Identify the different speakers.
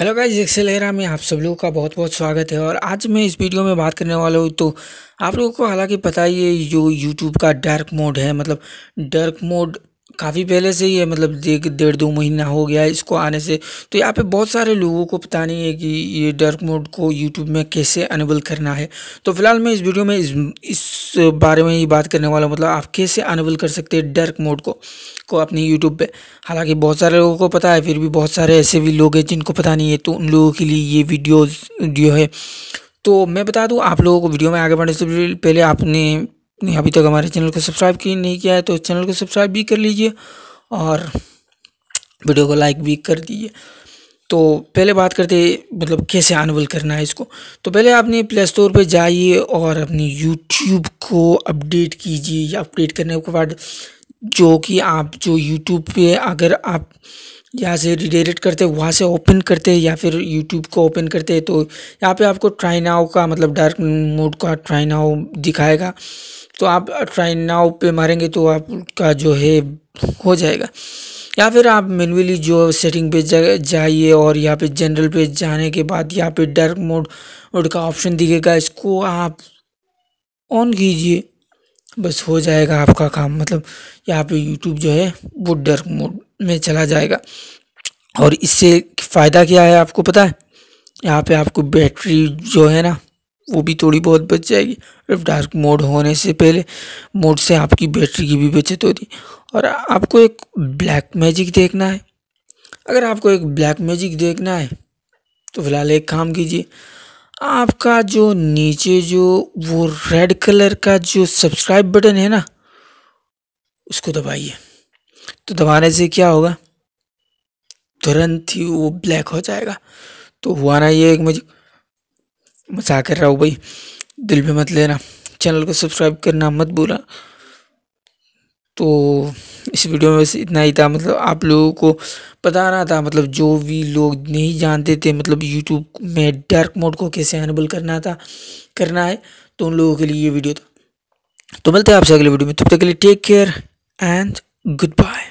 Speaker 1: hello guys लेरा में आप सब लोगों का बहुत बहुत स्वागत है और आज मैं इस वीडियो में बात करने वाला हूँ तो आप लोगों को हालांकि पता ही है जो यूट्यूब का डार्क मोड है मतलब डार्क मोड काफ़ी पहले से ही है मतलब देख डेढ़ दो महीना हो गया है इसको आने से तो यहाँ पे बहुत सारे लोगों को पता नहीं है कि ये डार्क मोड को यूट्यूब में कैसे अनेबल करना है तो फिलहाल मैं इस वीडियो में इस इस बारे में ही बात करने वाला हूँ मतलब आप कैसे अनेबल कर सकते हैं डार्क मोड को को अपने यूट्यूब पे हालांकि बहुत सारे लोगों को पता है फिर भी बहुत सारे ऐसे भी लोग हैं जिनको पता नहीं है तो उन लोगों के लिए ये वीडियो जो है तो मैं बता दूँ आप लोगों को वीडियो में आगे बढ़ने से पहले आपने आपने अभी तक हमारे चैनल को सब्सक्राइब की नहीं किया है तो चैनल को सब्सक्राइब भी कर लीजिए और वीडियो को लाइक भी कर दीजिए तो पहले बात करते मतलब कैसे अनवल करना है इसको तो पहले आपने प्ले स्टोर पर जाइए और अपनी यूट्यूब को अपडेट कीजिए अपडेट करने के बाद जो कि आप जो यूट्यूब पे अगर आप यहाँ से रिडायरेक्ट करते हैं वहाँ से ओपन करते हैं या फिर यूट्यूब को ओपन करते हैं तो यहाँ पे आपको ट्राई नाउ का मतलब डार्क मोड का ट्राई नाउ दिखाएगा तो आप ट्राई नाउ पे मारेंगे तो आपका जो है हो जाएगा या फिर आप मैनुअली जो सेटिंग पे जाइए और यहाँ पे जनरल पे जाने के बाद यहाँ पे डार्क मोड मोड का ऑप्शन दिखेगा इसको आप ऑन कीजिए बस हो जाएगा आपका काम मतलब यहाँ पे यूट्यूब जो है वो डार्क मोड में चला जाएगा और इससे फ़ायदा क्या है आपको पता है यहाँ पे आपको बैटरी जो है ना वो भी थोड़ी बहुत बच जाएगी और डार्क मोड होने से पहले मोड से आपकी बैटरी की भी बचत होती और आपको एक ब्लैक मैजिक देखना है अगर आपको एक ब्लैक मैजिक देखना है तो फिलहाल एक काम कीजिए आपका जो नीचे जो वो रेड कलर का जो सब्सक्राइब बटन है ना उसको दबाइए तो दबाने से क्या होगा तुरंत ही वो ब्लैक हो जाएगा तो हुआ ना ये एक मैजिक मजाक कर रहा हूँ भाई दिल भी मत लेना चैनल को सब्सक्राइब करना मत भूला तो इस वीडियो में बस इतना ही था मतलब आप लोगों को बताना था मतलब जो भी लोग नहीं जानते थे मतलब यूट्यूब में डार्क मोड को कैसे अनबल करना था करना है तो उन लोगों के लिए ये वीडियो था तो मिलते हैं आपसे अगले वीडियो में तब तक के लिए take care and good bye